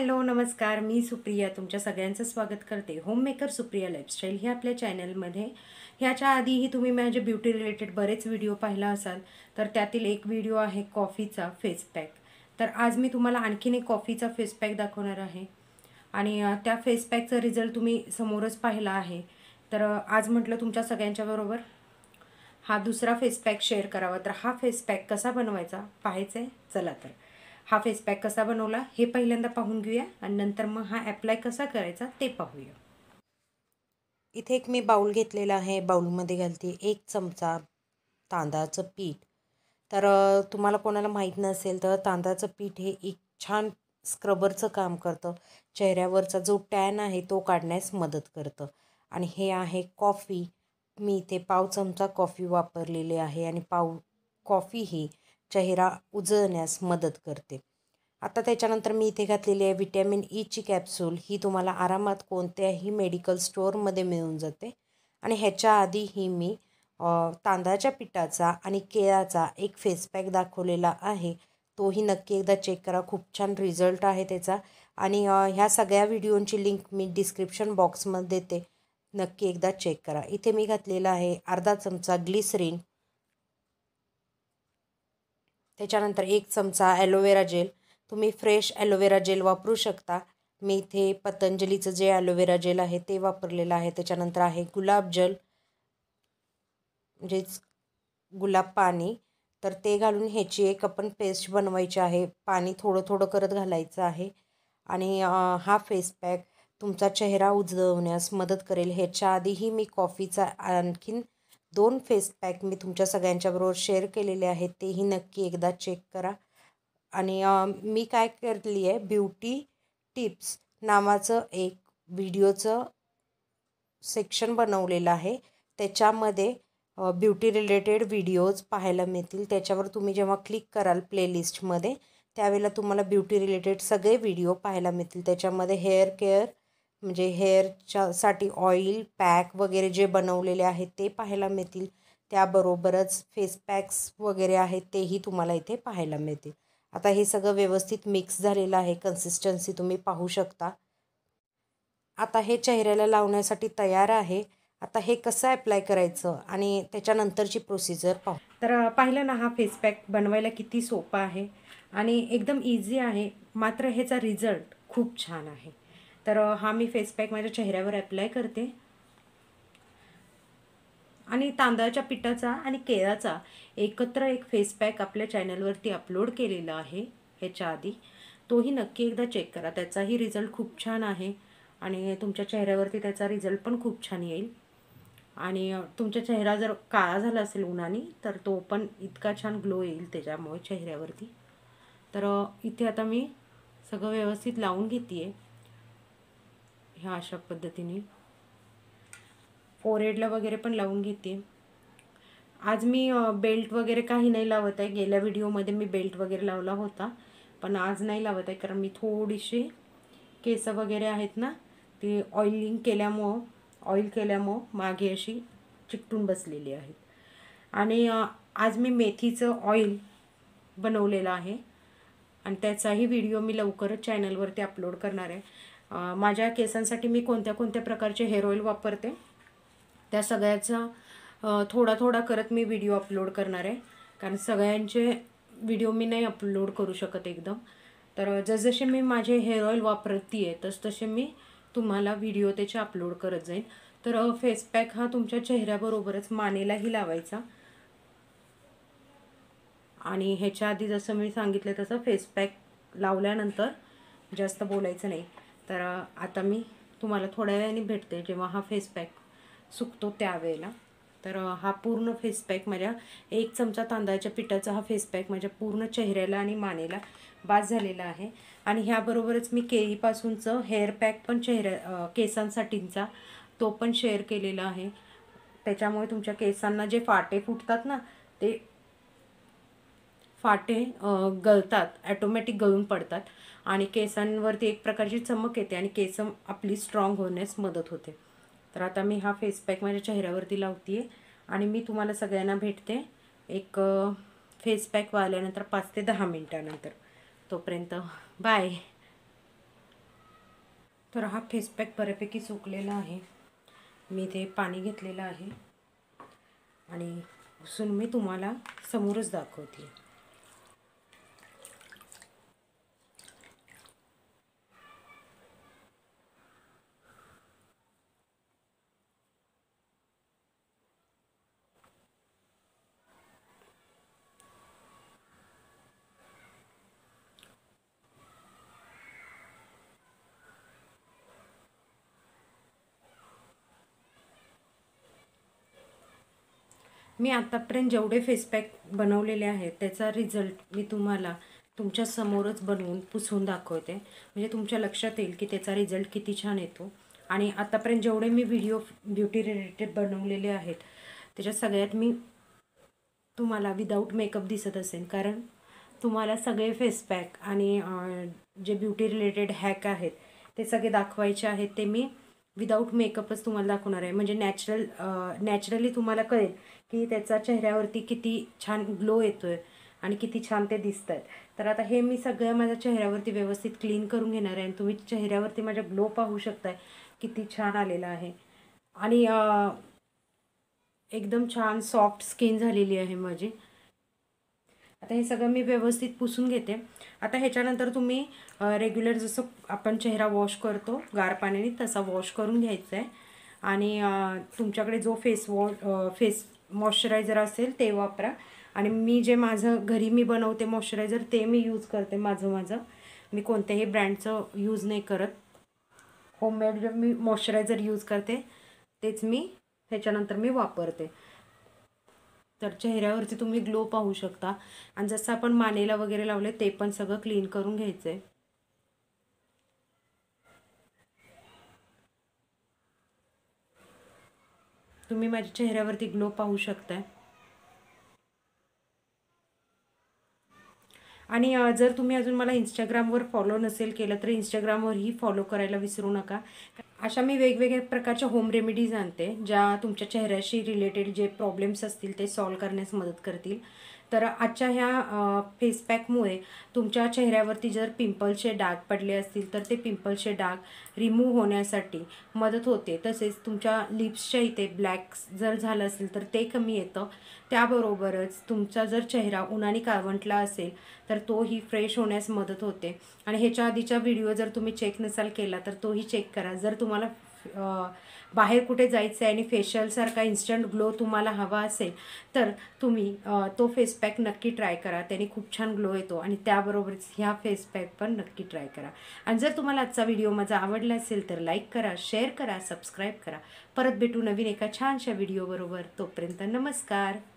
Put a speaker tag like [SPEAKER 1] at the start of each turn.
[SPEAKER 1] hello नमस्कार मी सुप्रिया तुमच्या सगळ्यांचं स्वागत करते होममेकर सुप्रिया लाईफस्टाईल ही आपल्या चॅनलमध्ये ह्याच्या आधीही तुम्ही माझे ब्युटी रिलेटेड बरेच व्हिडिओ पाहिला असाल तर त्यातील एक व्हिडिओ आहे कॉफीचा फेस पॅक तर आज मी तुम्हाला आणखीन एक कॉफीचा फेस पॅक दाखवणार आहे आणि त्या फेसपॅकचा रिझल्ट तुम्ही समोरच पाहिला आहे तर आज म्हटलं तुमच्या सगळ्यांच्याबरोबर हा दुसरा फेस पॅक शेअर करावा तर हा फेस पॅक कसा बनवायचा पाहायचं आहे चला तर हा फेस पॅक कसा बनवला हे पहिल्यांदा पाहून घेऊया आणि नंतर मग हा ॲप्लाय कसा करायचा ते पाहूया इथे एक मी बाऊल घेतलेला आहे बाउलमध्ये घालते एक चमचा तांदळाचं पीठ तर तुम्हाला कोणाला माहीत नसेल तर तांदळाचं पीठ हे एक छान स्क्रबरचं काम करतं चेहऱ्यावरचा जो टॅन आहे तो काढण्यास मदत करतं आणि हे आहे कॉफी मी इथे पाव चमचा कॉफी वापरलेली आहे आणि पाव कॉफी ही चेहरा उजळण्यास मदत करते आता त्याच्यानंतर मी इथे घातलेली आहे व्हिटॅमिन ईची e कॅप्सूल ही तुम्हाला आरामात कोणत्याही मेडिकल स्टोअरमध्ये मिळून जाते आणि ह्याच्या आधीही मी तांदळाच्या पिठाचा आणि केळाचा एक फेसपॅक दाखवलेला आहे तोही नक्की एकदा चेक करा खूप छान रिझल्ट आहे त्याचा आणि ह्या सगळ्या व्हिडिओंची लिंक मी डिस्क्रिप्शन बॉक्समध्ये देते नक्की एकदा चेक करा इथे मी घातलेला आहे अर्धा चमचा ग्लिसरीन त्याच्यानंतर एक चमचा ॲलोवेरा जेल तुम्ही फ्रेश ॲलोवेरा जेल वापरू शकता मी इथे पतंजलीचं जे ॲलोवेरा जेल आहे ते वापरलेलं आहे त्याच्यानंतर आहे गुलाब जल म्हणजेच गुलाब पाणी तर ते घालून ह्याची एक आपण पेस्ट बनवायची आहे पाणी थोडं थोडं करत घालायचं आहे आणि हा फेस पॅक तुमचा चेहरा उजळवण्यास मदत करेल ह्याच्या आधीही मी कॉफीचा आणखीन दोन फेस पॅक मी तुमच्या सगळ्यांच्याबरोबर शेअर केलेले आहेत तेही नक्की एकदा चेक करा आणि मी काय केली आहे ब्युटी टिप्स नावाचं एक व्हिडिओचं सेक्शन बनवलेलं आहे त्याच्यामध्ये ब्युटी रिलेटेड व्हिडिओज पाहायला मिळतील त्याच्यावर तुम्ही जेव्हा क्लिक कराल प्लेलिस्टमध्ये त्यावेळेला तुम्हाला ब्युटी रिलेटेड सगळे व्हिडिओ पाहायला मिळतील त्याच्यामध्ये हेअर केअर म्हणजे हेअरच्या साठी ऑईल पॅक वगैरे जे बनवलेले आहेत ते पाहायला मिळतील त्याबरोबरच फेस पॅक्स वगैरे आहेत तेही तुम्हाला इथे पाहायला मिळतील आता हे सगळं व्यवस्थित मिक्स झालेलं आहे कन्सिस्टन्सी तुम्ही पाहू शकता आता हे चेहऱ्याला लावण्यासाठी तयार आहे आता हे कसं ॲप्लाय करायचं आणि त्याच्यानंतरची प्रोसिजर पाहू तर पाहिलं ना हा फेस पॅक बनवायला किती सोपा आहे आणि एकदम इझी आहे मात्र ह्याचा रिझल्ट खूप छान आहे तर हा मी फेस पॅक माझ्या चेहऱ्यावर अप्लाय करते आणि तांदळाच्या पिठाचा आणि केळाचा एकत्र एक, फेस पॅक आपल्या चॅनलवरती अपलोड केलेला आहे ह्याच्या आधी तोही नक्की एकदा चेक करा त्याचाही रिझल्ट खूप छान आहे आणि तुमच्या चेहऱ्यावरती त्याचा रिझल्ट पण खूप छान येईल आणि तुमचा चेहरा जर काळा झाला असेल उन्हाने तर तो पण इतका छान ग्लो येईल त्याच्यामुळे चेहऱ्यावरती तर इथे आता मी सगळं व्यवस्थित लावून घेते आहे ह्या अशा पद्धतीने फोरहेडला वगैरे पण लावून घेते आज मी बेल्ट वगैरे काही नाही लावत आहे गेल्या व्हिडिओमध्ये मी बेल्ट वगैरे लावला होता पण आज नाही लावत आहे कारण मी थोडीशी केस वगैरे आहेत ना ती ऑइलिंग केल्यामुळं ऑइल केल्यामुळं मागे अशी चिकटून बसलेली आहेत आणि आज मी मेथीचं ऑइल बनवलेलं आहे आणि त्याचाही व्हिडिओ मी लवकरच चॅनलवरती अपलोड करणार आहे माझ्या केसांसाठी मी कोणत्या कोणत्या प्रकारचे हेअर ऑईल वापरते त्या सगळ्याचा थोडा थोडा करत मी व्हिडिओ अपलोड करणार आहे कारण सगळ्यांचे व्हिडिओ मी नाही अपलोड करू शकत एकदम तर जसजसे मी माझे हेअर ऑईल वापरती आहे तसतसे मी तुम्हाला व्हिडिओ त्याचे अपलोड करत जाईन तर फेस पॅक हा तुमच्या चेहऱ्याबरोबरच मानेलाही लावायचा आणि ह्याच्या आधी जसं मी सांगितलं तसं फेस पॅक लावल्यानंतर जास्त बोलायचं नाही तर आता मी तुम्हाला थोड्या वेळाने भेटते जेव्हा हा फेस पॅक सुकतो त्यावेळेला तर हा पूर्ण फेस पॅक माझ्या एक चमचा तांदळाच्या पिठाचा हा फेस पॅक माझ्या पूर्ण चेहऱ्याला आणि मानेला बाद झालेला आहे आणि ह्याबरोबरच मी केळीपासूनचं हेअर पॅक पण चेहऱ्या केसांसाठींचा तो पण शेअर केलेला आहे त्याच्यामुळे तुमच्या केसांना जे फाटे फुटतात ना ते फाटे गळतात ॲटोमॅटिक गळून पडतात आणि केसांवरती एक प्रकारची चमक येते आणि केस आपली स्ट्रॉंग होण्यास मदत होते तर आता मी हा फेसपॅक माझ्या चेहऱ्यावरती लावते आहे आणि मी तुम्हाला सगळ्यांना भेटते एक फेसपॅक वाल्यानंतर पाच ते दहा मिनटानंतर तोपर्यंत बाय तर हा फेसपॅक बऱ्यापैकी सुकलेला आहे मी ते पाणी घेतलेलं आहे आणि उसून मी तुम्हाला समोरच दाखवते मी आत्तापर्यंत जेवढे फेसपॅक बनवलेले आहेत त्याचा रिझल्ट मी तुम्हाला तुमच्या समोरच बनवून पुसून दाखवते म्हणजे तुमच्या लक्षात येईल की त्याचा रिझल्ट किती छान येतो आणि आतापर्यंत जेवढे मी व्हिडिओ ब्युटी रिलेटेड बनवलेले आहेत त्याच्या सगळ्यात मी तुम्हाला विदाऊट मेकअप दिसत असेल कारण तुम्हाला सगळे फेसपॅक आणि जे ब्युटी रिलेटेड हॅक आहेत ते सगळे दाखवायचे आहेत ते मी विदाऊट मेकअपच तुम्हाला दाखवणार आहे म्हणजे नॅचरल नॅचरली तुम्हाला कळेल की त्याचा चेहऱ्यावरती किती छान ग्लो येतो आहे आणि किती छान ते दिसत आहेत तर आता हे मी सगळं माझ्या चेहऱ्यावरती व्यवस्थित क्लीन करून घेणार आहे आणि तुम्ही चेहऱ्यावरती माझ्या ग्लो पाहू शकताय किती छान आलेला आहे आणि एकदम छान सॉफ्ट स्किन झालेली आहे माझी आता हे सगळं मी व्यवस्थित पुसून घेते आता ह्याच्यानंतर तुम्ही रेग्युलर जसं आपण चेहरा वॉश करतो गार पाण्याने तसा वॉश करून घ्यायचा आहे आणि तुमच्याकडे जो फेस वॉश फेस मॉइश्चरायझर असेल ते वापरा आणि मी जे माझं घरी मी बनवते मॉइश्चरायझर ते मी यूज करते माझं माझं मी कोणत्याही ब्रँडचं यूज नाही करत होममेड मी मॉइश्चरायझर यूज करते तेच मी ह्याच्यानंतर मी वापरते तर चेहऱ्यावरती तुम्ही ग्लो पाहू शकता आणि जसं आपण मानेला वगैरे लावले ते पण सगळं क्लीन करून घ्यायचंय तुम्ही माझ्या चेहऱ्यावरती ग्लो पाहू शकताय आणि जर तुम्ही अजून मला इंस्टाग्रामवर फॉलो नसेल केलं तर इंस्टाग्रामवरही फॉलो करायला विसरू नका अशा मी वेगवेगळ्या प्रकारच्या होम रेमेडीज आणते ज्या तुमच्या चेहऱ्याशी रिलेटेड जे प्रॉब्लेम्स असतील ते सॉल्व करण्यास मदत करतील तर आजच्या ह्या फेसपॅकमुळे तुमच्या चेहऱ्यावरती जर पिंपलचे डाग पडले असतील तर ते पिंपलचे डाग रिमूव्ह होण्यासाठी मदत होते तसेच तुमच्या लिप्सच्या इथे ब्लॅक्स जर झालं असेल तर ते कमी येतं त्याबरोबरच तुमचा जर चेहरा उन्हाने काळवंटला असेल तर तोही फ्रेश होण्यास मदत होते आणि ह्याच्या आधीचा व्हिडिओ जर तुम्ही चेक नसाल केला तर तोही चेक करा जर तुम तुम्हाला बाहेर कुठे जायचं आहे आणि फेशियलसारखा इन्स्टंट ग्लो तुम्हाला हवा असेल तर तुम्ही तो फेस पॅक नक्की ट्राय करा त्याने खूप छान ग्लो येतो आणि त्याबरोबरच ह्या फेस पॅक पण नक्की ट्राय करा आणि जर तुम्हाला आजचा व्हिडिओ माझा आवडला असेल तर लाईक करा शेअर करा सबस्क्राईब करा परत भेटू नवीन एका छानशा व्हिडिओबरोबर तोपर्यंत नमस्कार